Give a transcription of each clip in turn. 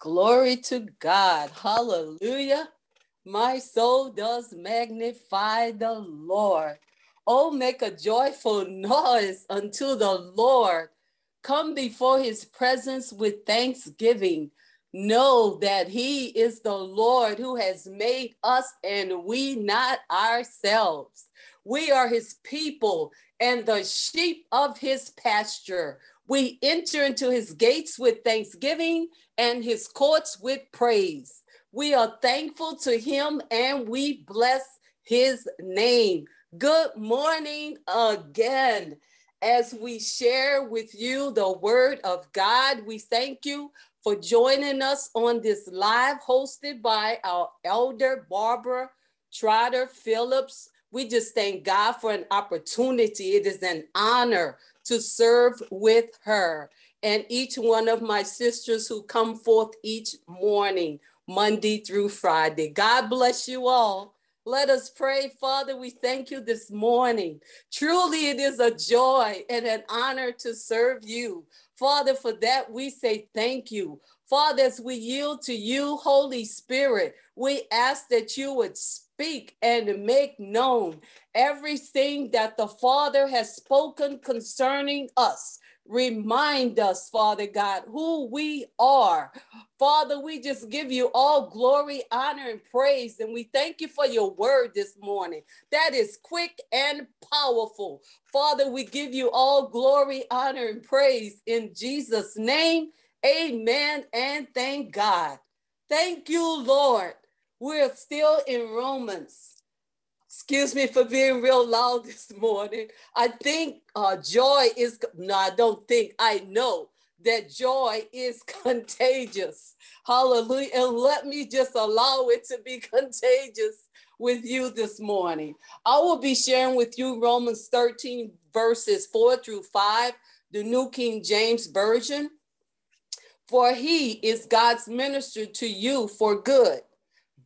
Glory to God. Hallelujah. My soul does magnify the Lord. Oh, make a joyful noise unto the Lord. Come before his presence with thanksgiving. Know that he is the Lord who has made us and we not ourselves. We are his people and the sheep of his pasture. We enter into his gates with thanksgiving and his courts with praise. We are thankful to him and we bless his name. Good morning again. As we share with you the word of God, we thank you for joining us on this live hosted by our elder Barbara Trotter Phillips we just thank God for an opportunity. It is an honor to serve with her and each one of my sisters who come forth each morning, Monday through Friday. God bless you all. Let us pray. Father, we thank you this morning. Truly, it is a joy and an honor to serve you. Father, for that we say thank you. Father, as we yield to you, Holy Spirit, we ask that you would speak and make known everything that the Father has spoken concerning us. Remind us, Father God, who we are. Father, we just give you all glory, honor, and praise. And we thank you for your word this morning. That is quick and powerful. Father, we give you all glory, honor, and praise in Jesus' name. Amen. And thank God. Thank you, Lord. We're still in Romans. Excuse me for being real loud this morning. I think uh, joy is, no, I don't think, I know that joy is contagious. Hallelujah. And let me just allow it to be contagious with you this morning. I will be sharing with you Romans 13, verses 4 through 5, the New King James Version. For he is God's minister to you for good.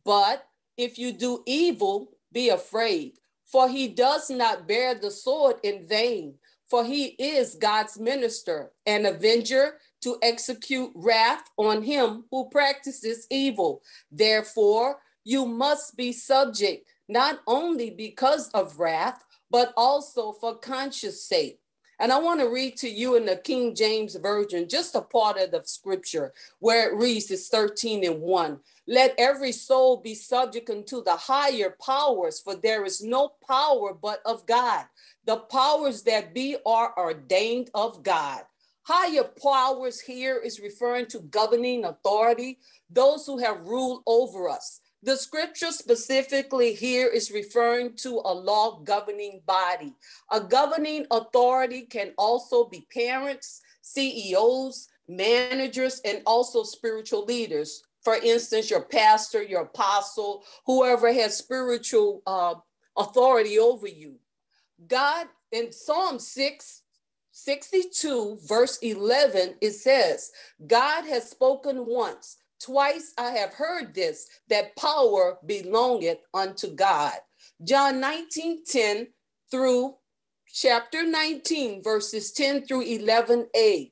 But if you do evil, be afraid, for he does not bear the sword in vain, for he is God's minister, and avenger to execute wrath on him who practices evil. Therefore, you must be subject, not only because of wrath, but also for conscience sake. And I want to read to you in the King James Version just a part of the scripture where it reads it's 13 and 1. Let every soul be subject unto the higher powers, for there is no power but of God. The powers that be are ordained of God. Higher powers here is referring to governing authority, those who have ruled over us. The scripture specifically here is referring to a law governing body. A governing authority can also be parents, CEOs, managers, and also spiritual leaders. For instance, your pastor, your apostle, whoever has spiritual uh, authority over you. God, in Psalm 6, 62, verse 11, it says, God has spoken once, Twice I have heard this, that power belongeth unto God. John 19, 10 through chapter 19, verses 10 through 11a.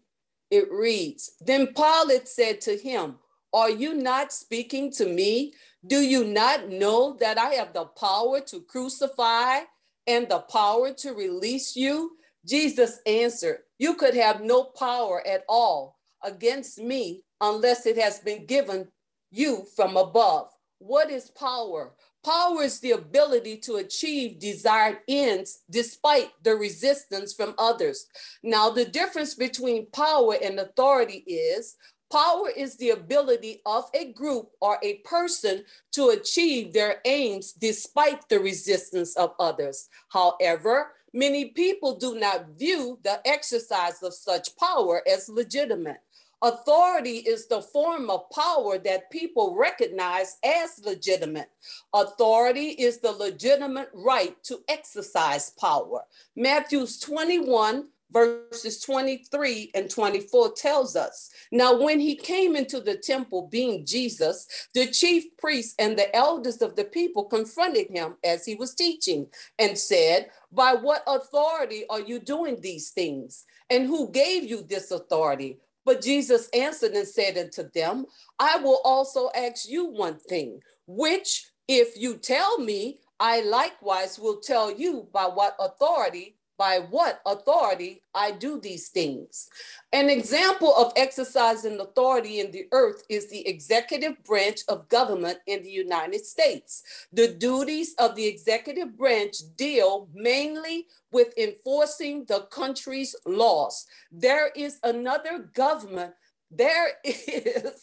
It reads Then Pilate said to him, Are you not speaking to me? Do you not know that I have the power to crucify and the power to release you? Jesus answered, You could have no power at all against me unless it has been given you from above. What is power? Power is the ability to achieve desired ends despite the resistance from others. Now, the difference between power and authority is power is the ability of a group or a person to achieve their aims despite the resistance of others. However, many people do not view the exercise of such power as legitimate. Authority is the form of power that people recognize as legitimate. Authority is the legitimate right to exercise power. Matthews 21, verses 23 and 24 tells us now when he came into the temple being jesus the chief priests and the elders of the people confronted him as he was teaching and said by what authority are you doing these things and who gave you this authority but Jesus answered and said unto them, I will also ask you one thing, which if you tell me, I likewise will tell you by what authority by what authority I do these things. An example of exercising authority in the earth is the executive branch of government in the United States. The duties of the executive branch deal mainly with enforcing the country's laws. There is another government. There is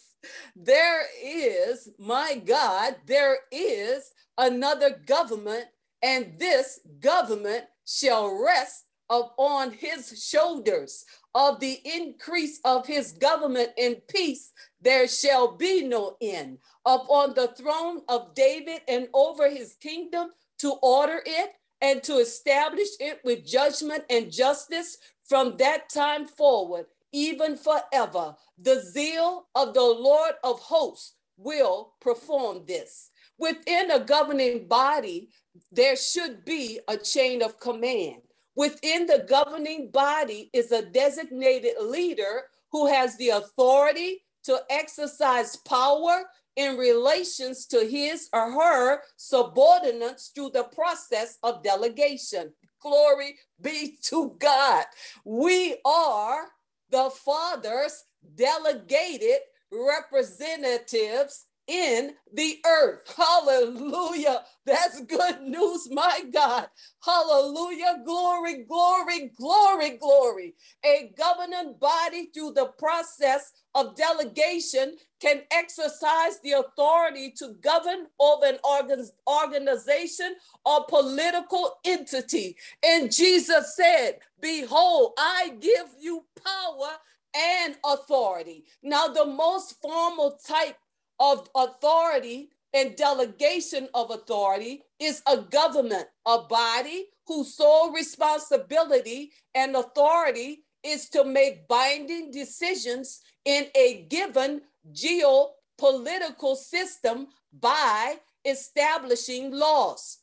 there is, my God, there is another government, and this government shall rest upon his shoulders. Of the increase of his government and peace, there shall be no end. Upon the throne of David and over his kingdom to order it and to establish it with judgment and justice from that time forward, even forever. The zeal of the Lord of hosts will perform this. Within a governing body, there should be a chain of command. Within the governing body is a designated leader who has the authority to exercise power in relations to his or her subordinates through the process of delegation. Glory be to God. We are the Father's delegated representatives in the earth. Hallelujah. That's good news, my God. Hallelujah. Glory, glory, glory, glory. A governing body through the process of delegation can exercise the authority to govern over an organ- organization or political entity. And Jesus said, Behold, I give you power and authority. Now, the most formal type of authority and delegation of authority is a government, a body whose sole responsibility and authority is to make binding decisions in a given geopolitical system by establishing laws.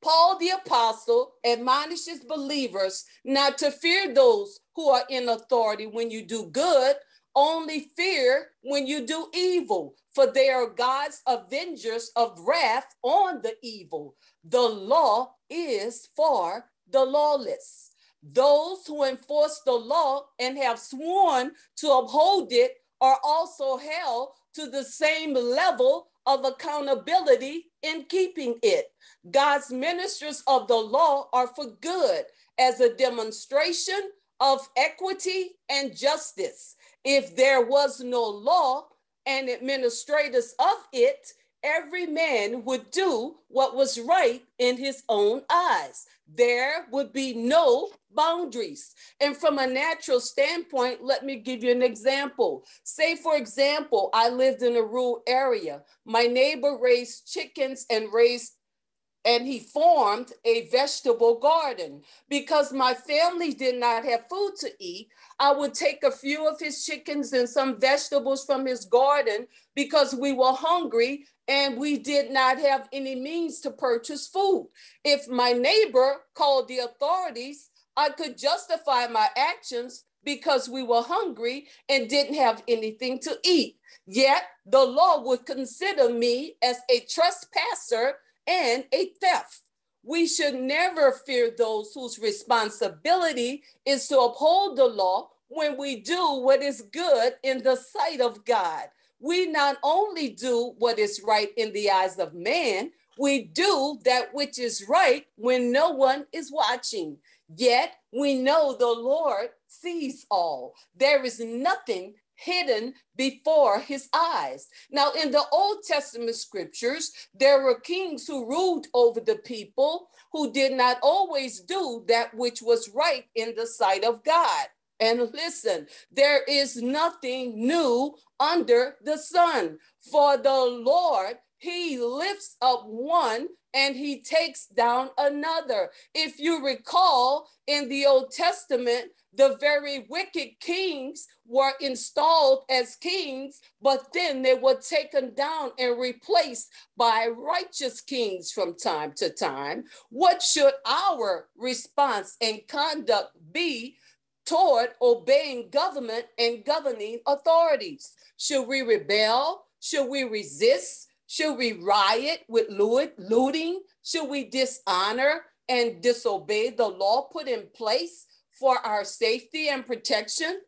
Paul the Apostle admonishes believers not to fear those who are in authority when you do good, only fear when you do evil, for they are God's avengers of wrath on the evil. The law is for the lawless. Those who enforce the law and have sworn to uphold it are also held to the same level of accountability in keeping it. God's ministers of the law are for good as a demonstration of equity and justice. If there was no law and administrators of it, every man would do what was right in his own eyes. There would be no boundaries. And from a natural standpoint, let me give you an example. Say, for example, I lived in a rural area. My neighbor raised chickens and raised and he formed a vegetable garden. Because my family did not have food to eat, I would take a few of his chickens and some vegetables from his garden because we were hungry and we did not have any means to purchase food. If my neighbor called the authorities, I could justify my actions because we were hungry and didn't have anything to eat. Yet the law would consider me as a trespasser and a theft. We should never fear those whose responsibility is to uphold the law when we do what is good in the sight of God. We not only do what is right in the eyes of man, we do that which is right when no one is watching. Yet we know the Lord sees all. There is nothing hidden before his eyes. Now, in the Old Testament scriptures, there were kings who ruled over the people who did not always do that which was right in the sight of God and listen, there is nothing new under the sun. For the Lord, he lifts up one and he takes down another. If you recall in the Old Testament, the very wicked kings were installed as kings, but then they were taken down and replaced by righteous kings from time to time. What should our response and conduct be toward obeying government and governing authorities. Should we rebel? Should we resist? Should we riot with looting? Should we dishonor and disobey the law put in place for our safety and protection?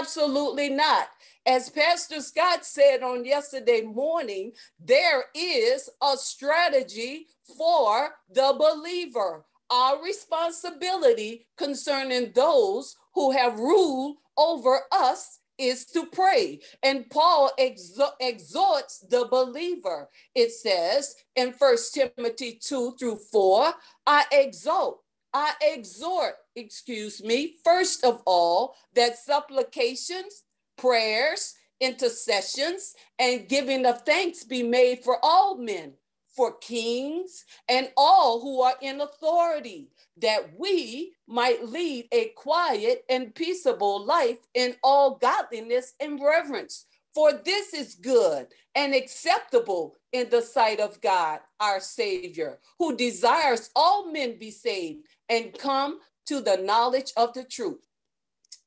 Absolutely not. As Pastor Scott said on yesterday morning, there is a strategy for the believer. Our responsibility concerning those who have ruled over us is to pray. And Paul exo- exhorts the believer. It says in First Timothy 2 through 4, I exhort, I exhort, excuse me, first of all, that supplications, prayers, intercessions, and giving of thanks be made for all men for kings and all who are in authority, that we might lead a quiet and peaceable life in all godliness and reverence. For this is good and acceptable in the sight of God, our Savior, who desires all men be saved and come to the knowledge of the truth.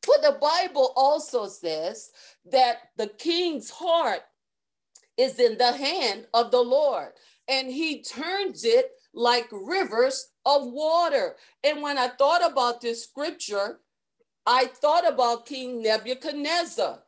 For the Bible also says that the king's heart is in the hand of the Lord, and he turns it like rivers of water. And when I thought about this scripture, I thought about King Nebuchadnezzar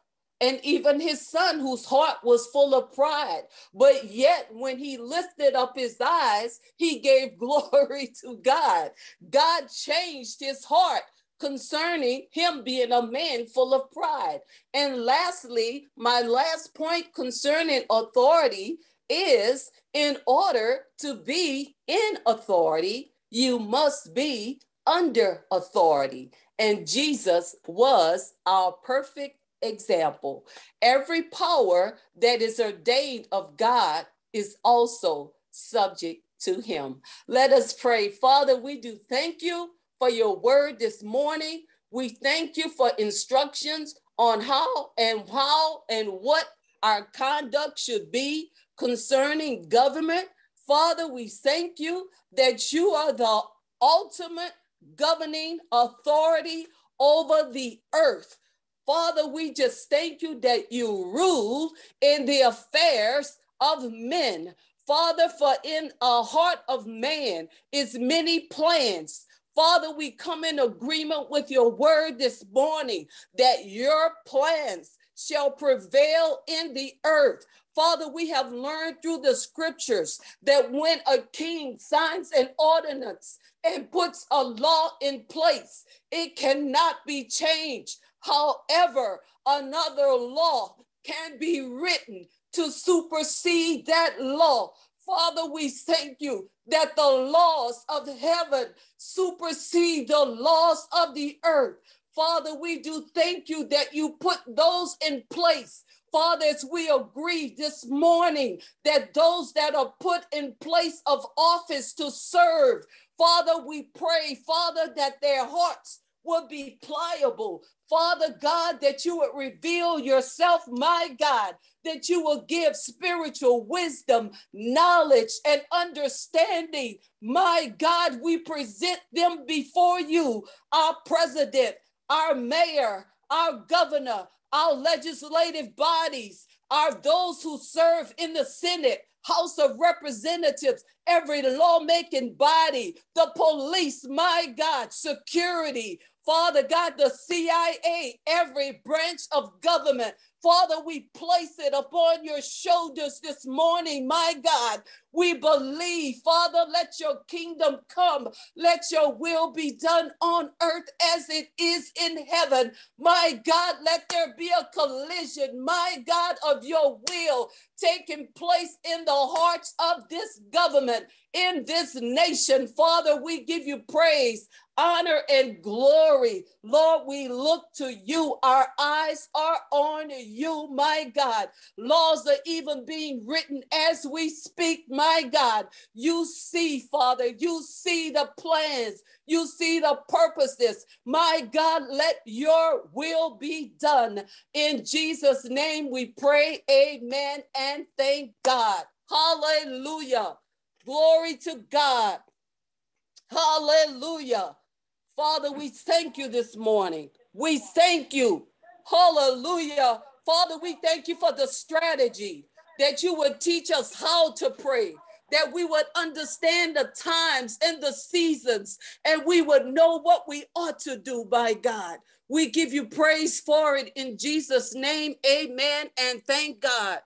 and even his son, whose heart was full of pride. But yet, when he lifted up his eyes, he gave glory to God. God changed his heart concerning him being a man full of pride. And lastly, my last point concerning authority is in order to be in authority, you must be under authority. And Jesus was our perfect example. Every power that is ordained of God is also subject to him. Let us pray. Father, we do thank you for your word this morning. We thank you for instructions on how and how and what our conduct should be concerning government. Father, we thank you that you are the ultimate governing authority over the earth. Father, we just thank you that you rule in the affairs of men. Father, for in a heart of man is many plans. Father, we come in agreement with your word this morning that your plans shall prevail in the earth. Father, we have learned through the scriptures that when a king signs an ordinance and puts a law in place, it cannot be changed. However, another law can be written to supersede that law. Father, we thank you that the laws of heaven supersede the laws of the earth. Father, we do thank you that you put those in place. Father, as we agree this morning that those that are put in place of office to serve, Father, we pray, Father, that their hearts will be pliable. Father God, that you would reveal yourself, my God, that you will give spiritual wisdom, knowledge, and understanding. My God, we present them before you, our president, our mayor, our governor, our legislative bodies, our those who serve in the Senate, House of Representatives, every lawmaking body, the police, my God, security, Father God, the CIA, every branch of government. Father, we place it upon your shoulders this morning, my God. We believe, Father, let your kingdom come. Let your will be done on earth as it is in heaven. My God, let there be a collision, my God, of your will taking place in the hearts of this government, in this nation. Father, we give you praise, honor, and glory. Lord, we look to you. Our eyes are on you, my God. Laws are even being written as we speak, my God. You see, Father, you see the plans, you see the purposes. My God, let your will be done. In Jesus' name we pray, amen, and thank God. Hallelujah. Glory to God. Hallelujah. Father, we thank you this morning. We thank you. Hallelujah. Father, we thank you for the strategy that you would teach us how to pray, that we would understand the times and the seasons, and we would know what we ought to do by God. We give you praise for it in Jesus' name. Amen. And thank God.